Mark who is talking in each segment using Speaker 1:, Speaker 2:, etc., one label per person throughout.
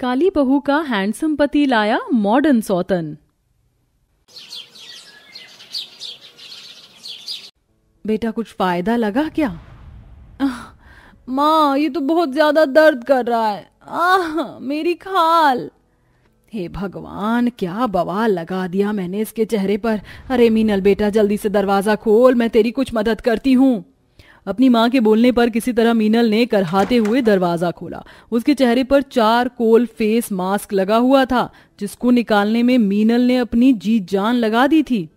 Speaker 1: काली बहू का हैंडसम पति लाया मॉडर्न सौतन बेटा कुछ फायदा लगा क्या माँ ये तो बहुत ज्यादा दर्द कर रहा है आह मेरी खाल हे भगवान क्या बवाल लगा दिया मैंने इसके चेहरे पर अरे मीनल बेटा जल्दी से दरवाजा खोल मैं तेरी कुछ मदद करती हूँ अपनी मां के बोलने पर किसी तरह मीनल ने करहाते हुए दरवाजा खोला उसके चेहरे पर चार कोल फेस मास्क लगा हुआ था जिसको निकालने में मीनल ने अपनी जी जान लगा दी थी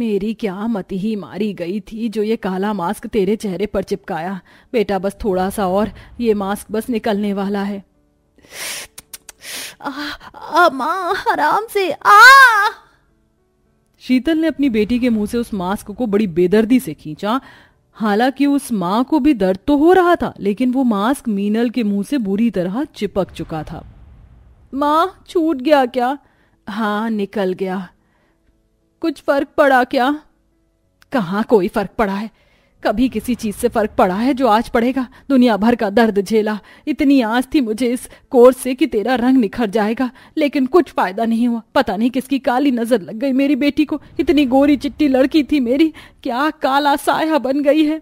Speaker 1: मेरी क्या मत ही मारी गई थी जो ये काला मास्क तेरे चेहरे पर चिपकाया बेटा बस थोड़ा सा और ये मास्क बस निकलने वाला है माँ आराम से आ शीतल ने अपनी बेटी के मुंह से उस मास्क को बड़ी बेदर्दी से खींचा हालांकि उस माँ को भी दर्द तो हो रहा था लेकिन वो मास्क मीनल के मुंह से बुरी तरह चिपक चुका था माँ छूट गया क्या हाँ निकल गया कुछ फर्क पड़ा क्या कहा कोई फर्क पड़ा है कभी किसी चीज से फर्क पड़ा है जो आज पड़ेगा दुनिया भर का दर्द झेला इतनी आस थी मुझे इस कोर्स से कि तेरा रंग निखर जाएगा लेकिन कुछ फायदा नहीं हुआ पता नहीं किसकी काली नजर लग गई मेरी बेटी को इतनी गोरी चिट्टी लड़की थी मेरी क्या काला साया बन गई है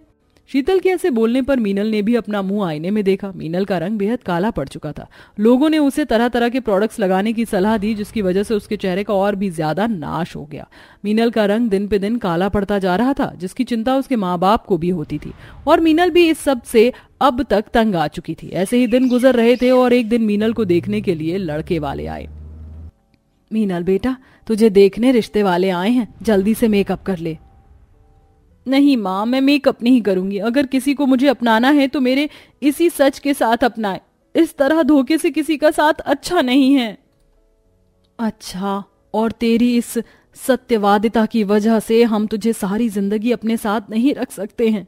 Speaker 1: शीतल के ऐसे बोलने पर मीनल ने भी अपना मुंह आईने में देखा मीनल का रंग बेहद काला पड़ चुका था लोगों ने उसे तरह तरह के प्रोडक्ट्स लगाने की सलाह दी जिसकी वजह से उसके चेहरे का और भी ज्यादा नाश हो गया मीनल का रंग दिन पे दिन काला पड़ता जा रहा था जिसकी चिंता उसके माँ बाप को भी होती थी और मीनल भी इस सब से अब तक तंग आ चुकी थी ऐसे ही दिन गुजर रहे थे और एक दिन मीनल को देखने के लिए लड़के वाले आए मीनल बेटा तुझे देखने रिश्ते वाले आए हैं जल्दी से मेकअप कर ले नहीं माँ मैं मेकअप नहीं करूंगी अगर किसी को मुझे अपनाना है तो मेरे इसी सच के साथ अपनाए इस तरह धोखे से किसी का साथ अच्छा नहीं है अच्छा और तेरी इस सत्यवादिता की वजह से हम तुझे सारी जिंदगी अपने साथ नहीं रख सकते हैं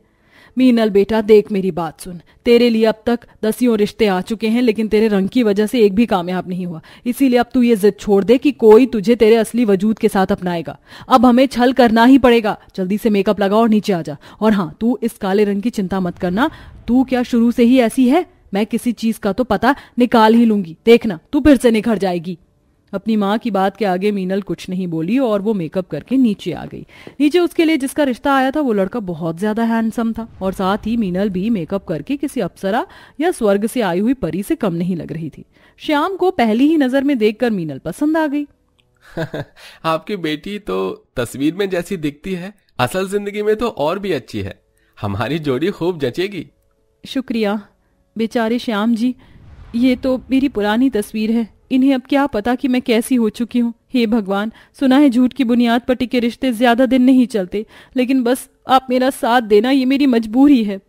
Speaker 1: मीनल बेटा देख मेरी बात सुन तेरे लिए अब तक दसियों रिश्ते आ चुके हैं लेकिन तेरे रंग की वजह से एक भी कामयाब नहीं हुआ इसीलिए अब तू ये जिद छोड़ दे कि कोई तुझे तेरे असली वजूद के साथ अपनाएगा अब हमें छल करना ही पड़ेगा जल्दी से मेकअप लगा और नीचे आ जा और हाँ तू इस काले रंग की चिंता मत करना तू क्या शुरू से ही ऐसी है मैं किसी चीज का तो पता निकाल ही लूंगी देखना तू फिर से निखर जाएगी अपनी माँ की बात के आगे मीनल कुछ नहीं बोली और वो मेकअप करके नीचे आ गई नीचे उसके लिए जिसका रिश्ता आया था वो लड़का बहुत ज्यादा हैंडसम था और साथ ही मीनल भी मेकअप करके किसी अप्सरा या स्वर्ग से आई हुई परी से कम नहीं लग रही थी श्याम को पहली ही नजर में देखकर मीनल पसंद आ गई
Speaker 2: आपकी बेटी तो तस्वीर में जैसी दिखती है असल जिंदगी में तो और भी अच्छी है हमारी जोड़ी खूब जचेगी
Speaker 1: शुक्रिया बेचारे श्याम जी ये तो मेरी पुरानी तस्वीर है इन्हें अब क्या पता कि मैं कैसी हो चुकी हूँ हे भगवान सुना है झूठ की बुनियाद पर टिके रिश्ते ज्यादा दिन नहीं चलते लेकिन बस आप मेरा साथ देना ये मेरी मजबूरी है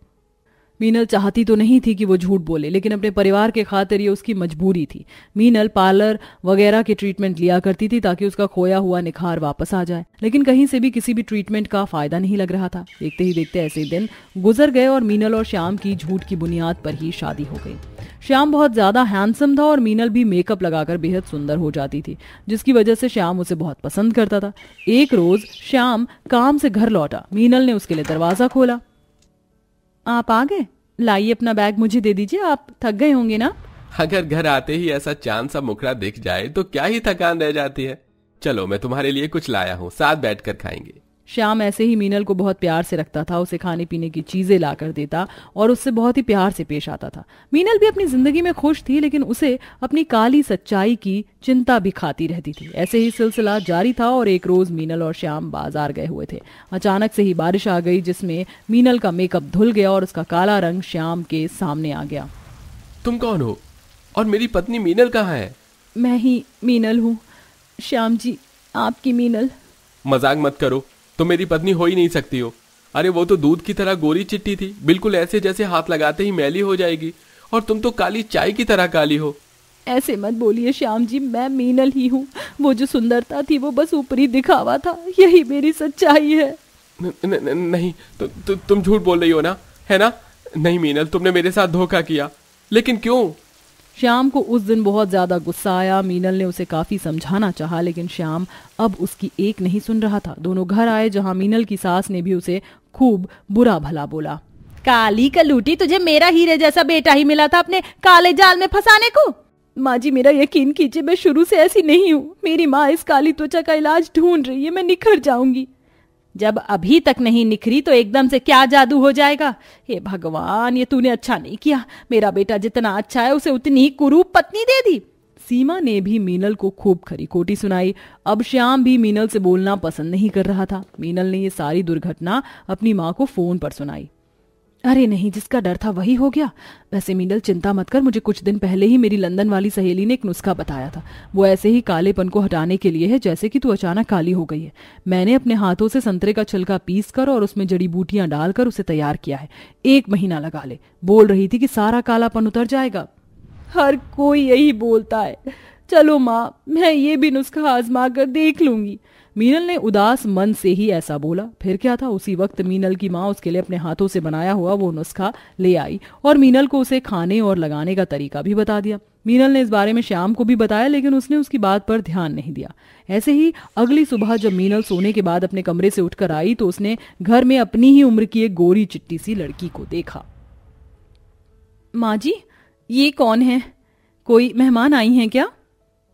Speaker 1: मीनल चाहती तो नहीं थी कि वो झूठ बोले लेकिन अपने परिवार के खातिर ये उसकी मजबूरी थी मीनल पार्लर वगैरह की ट्रीटमेंट लिया करती थी ताकि उसका खोया हुआ निखार वापस आ जाए लेकिन कहीं से भी किसी भी ट्रीटमेंट का फायदा नहीं लग रहा था देखते ही देखते ऐसे दिन गुजर गए और मीनल और श्याम की झूठ की बुनियाद पर ही शादी हो गई श्याम बहुत ज़्यादा हैंडसम था और मीनल भी मेकअप लगाकर बेहद सुंदर हो जाती थी जिसकी वजह से श्याम उसे बहुत पसंद करता था एक रोज़ श्याम काम से घर लौटा मीनल ने उसके लिए दरवाज़ा खोला आप आ गए लाइए अपना बैग मुझे दे दीजिए आप थक गए होंगे ना
Speaker 2: अगर घर आते ही ऐसा चांद सा मुखड़ा दिख जाए तो क्या ही थकान रह जाती है चलो मैं तुम्हारे लिए कुछ लाया हूँ साथ कर खाएंगे
Speaker 1: श्याम ऐसे ही मीनल को बहुत प्यार से रखता था उसे खाने पीने की चीज़ें ला कर देता और उससे बहुत ही प्यार से पेश आता था मीनल भी अपनी ज़िंदगी में खुश थी लेकिन उसे अपनी काली सच्चाई की चिंता भी खाती रहती थी ऐसे ही सिलसिला जारी था और एक रोज़ मीनल और श्याम बाजार गए हुए थे अचानक से ही बारिश आ गई जिसमें मीनल का मेकअप धुल गया और उसका काला रंग श्याम के सामने आ गया
Speaker 2: तुम कौन हो और मेरी पत्नी मीनल कहाँ है
Speaker 1: मैं ही मीनल हूँ श्याम जी आपकी मीनल
Speaker 2: मजाक मत करो तो मेरी पत्नी हो ही नहीं सकती हो अरे वो तो दूध की तरह गोरी चिट्ठी थी बिल्कुल ऐसे जैसे हाथ लगाते ही मैली हो जाएगी और तुम तो काली चाय की तरह काली हो
Speaker 1: ऐसे मत बोलिए श्याम जी मैं मीनल ही हूँ वो जो सुंदरता थी वो बस ऊपरी दिखावा था यही मेरी सच्चाई है
Speaker 2: न, न, न, नहीं तु, तु, तु, तुम झूठ बोल रही हो ना है ना नहीं मीनल तुमने मेरे साथ धोखा किया लेकिन क्यों
Speaker 1: श्याम को उस दिन बहुत ज़्यादा गुस्सा आया मीनल ने उसे काफ़ी समझाना चाहा लेकिन श्याम अब उसकी एक नहीं सुन रहा था दोनों घर आए जहाँ मीनल की सास ने भी उसे खूब बुरा भला बोला काली कलूटी तुझे मेरा हीरे जैसा बेटा ही मिला था अपने काले जाल में फंसाने को माँ जी मेरा यकीन कीजिए मैं शुरू से ऐसी नहीं हूँ मेरी माँ इस काली त्वचा का इलाज ढूंढ रही है मैं निखर जाऊंगी जब अभी तक नहीं निखरी तो एकदम से क्या जादू हो जाएगा हे भगवान ये तूने अच्छा नहीं किया मेरा बेटा जितना अच्छा है उसे उतनी ही कुरूप पत्नी दे दी सीमा ने भी मीनल को खूब खरी खोटी सुनाई अब श्याम भी मीनल से बोलना पसंद नहीं कर रहा था मीनल ने ये सारी दुर्घटना अपनी माँ को फोन पर सुनाई अरे नहीं जिसका डर था वही हो गया वैसे मीनल चिंता मत कर मुझे कुछ दिन पहले ही मेरी लंदन वाली सहेली ने एक नुस्खा बताया था वो ऐसे ही कालेपन को हटाने के लिए है जैसे कि तू अचानक काली हो गई है मैंने अपने हाथों से संतरे का छिलका पीस कर और उसमें जड़ी बूटियां डालकर उसे तैयार किया है एक महीना लगा ले बोल रही थी कि सारा कालापन उतर जाएगा हर कोई यही बोलता है चलो माँ मैं ये भी नुस्खा आजमा कर देख लूंगी मीनल ने उदास मन से ही ऐसा बोला फिर क्या था उसी वक्त मीनल की माँ उसके लिए अपने हाथों से बनाया हुआ वो नुस्खा ले आई और मीनल को उसे खाने और लगाने का तरीका भी बता दिया मीनल ने इस बारे में श्याम को भी बताया लेकिन उसने उसकी बात पर ध्यान नहीं दिया ऐसे ही अगली सुबह जब मीनल सोने के बाद अपने कमरे से उठकर आई तो उसने घर में अपनी ही उम्र की एक गोरी चिट्टी सी लड़की को देखा माँ जी ये कौन है कोई मेहमान आई है क्या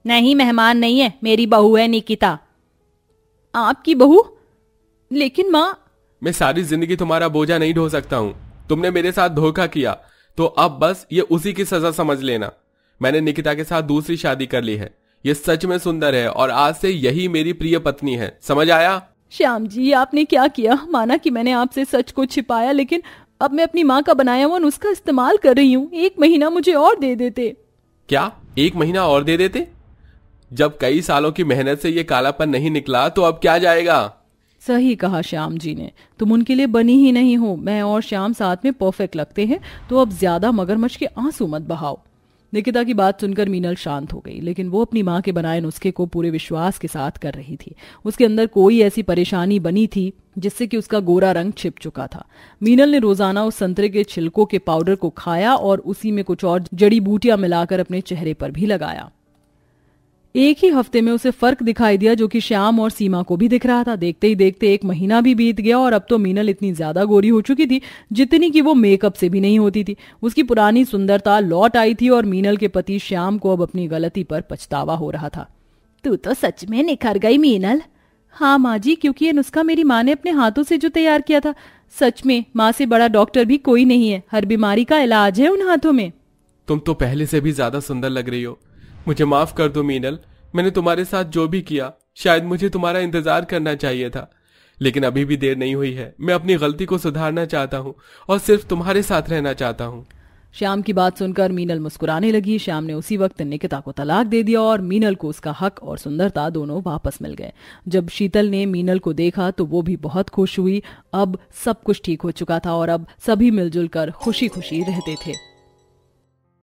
Speaker 1: नहीं मेहमान नहीं है मेरी बहू है निकिता आपकी बहू लेकिन माँ
Speaker 2: मैं सारी जिंदगी तुम्हारा बोझा नहीं ढो सकता हूँ तुमने मेरे साथ धोखा किया तो अब बस ये उसी की सजा समझ लेना मैंने निकिता के साथ दूसरी शादी कर ली है ये सच में सुंदर है और आज से यही मेरी प्रिय पत्नी है समझ आया
Speaker 1: श्याम जी आपने क्या किया माना कि मैंने आपसे सच को छिपाया लेकिन अब मैं अपनी माँ का बनाया हुआ उसका इस्तेमाल कर रही हूँ एक महीना मुझे और दे देते
Speaker 2: क्या एक महीना और दे देते जब कई सालों की मेहनत से ये कालापन नहीं निकला तो अब क्या जाएगा
Speaker 1: सही कहा श्याम जी ने तुम उनके लिए बनी ही नहीं हो मैं और श्याम साथ में परफेक्ट लगते हैं तो अब ज्यादा मगरमच्छ के आंसू मत बहाओ निकिता की बात सुनकर मीनल शांत हो गई लेकिन वो अपनी माँ के बनाए नुस्खे को पूरे विश्वास के साथ कर रही थी उसके अंदर कोई ऐसी परेशानी बनी थी जिससे कि उसका गोरा रंग छिप चुका था मीनल ने रोजाना उस संतरे के छिलकों के पाउडर को खाया और उसी में कुछ और जड़ी बूटियां मिलाकर अपने चेहरे पर भी लगाया एक ही हफ्ते में उसे फर्क दिखाई दिया जो कि श्याम और सीमा को भी दिख रहा था देखते ही देखते एक महीना भी बीत गया और अब तो मीनल इतनी ज्यादा गोरी हो चुकी थी जितनी कि वो मेकअप से भी नहीं होती थी उसकी पुरानी सुंदरता लौट आई थी और मीनल के पति श्याम को अब अपनी गलती पर पछतावा हो रहा था तू तो सच में निखर गई मीनल हाँ माँ जी क्योंकि ये नुस्खा मेरी माँ ने अपने हाथों से जो तैयार किया था सच में माँ से बड़ा डॉक्टर भी कोई नहीं है हर बीमारी का इलाज है उन हाथों में
Speaker 2: तुम तो पहले से भी ज्यादा सुंदर लग रही हो मुझे माफ कर दो मीनल मैंने तुम्हारे साथ जो भी किया शायद मुझे तुम्हारा इंतजार करना चाहिए था लेकिन अभी भी देर नहीं हुई है मैं अपनी गलती को सुधारना चाहता हूँ और सिर्फ तुम्हारे साथ रहना चाहता हूँ
Speaker 1: श्याम की बात सुनकर मीनल मुस्कुराने लगी श्याम ने उसी वक्त निकिता को तलाक दे दिया और मीनल को उसका हक और सुंदरता दोनों वापस मिल गए जब शीतल ने मीनल को देखा तो वो भी बहुत खुश हुई अब सब कुछ ठीक हो चुका था और अब सभी मिलजुल कर खुशी खुशी रहते थे